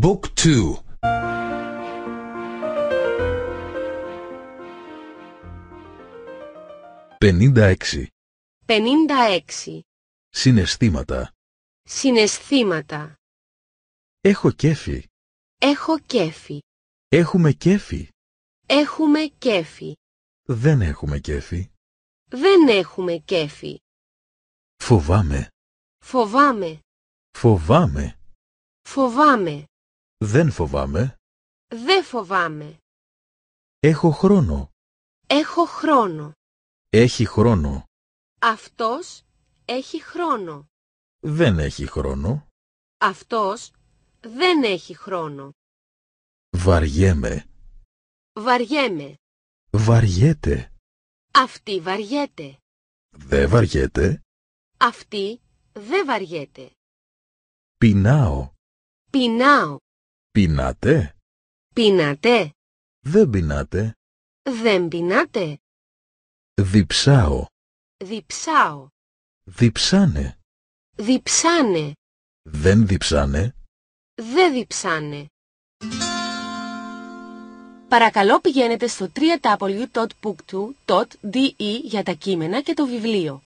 Book 2 56 έξι. Συναισθήματα Συναισθήματα Έχω κέφι Έχω κέφι Έχουμε κέφι Έχουμε κέφι Δεν έχουμε κέφι Δεν έχουμε κέφι Φοβάμε. Φοβάμε. Φοβάμε. Φοβάμε. Δεν φοβάμαι. Δεν φοβάμαι. Έχω χρόνο. Έχω χρόνο. Έχει χρόνο. Αυτός έχει χρόνο. Δεν έχει χρόνο. Αυτός δεν έχει χρόνο. Βαριέμαι. Βαριέμαι. Βαριέται. Αυτή βαριέται. Δεν βαριέται. Αυτή δεν βαριέται. Πεινάω. Πεινάω πινάτε Πεινάτε. Δεν πεινάτε. Δεν πεινάτε. Διψάω. Διψάω. Διψάνε. Διψάνε. Δεν διψάνε. Δεν διψάνε. Παρακαλώ πηγαίνετε στο wwwbook για τα κείμενα και το βιβλίο.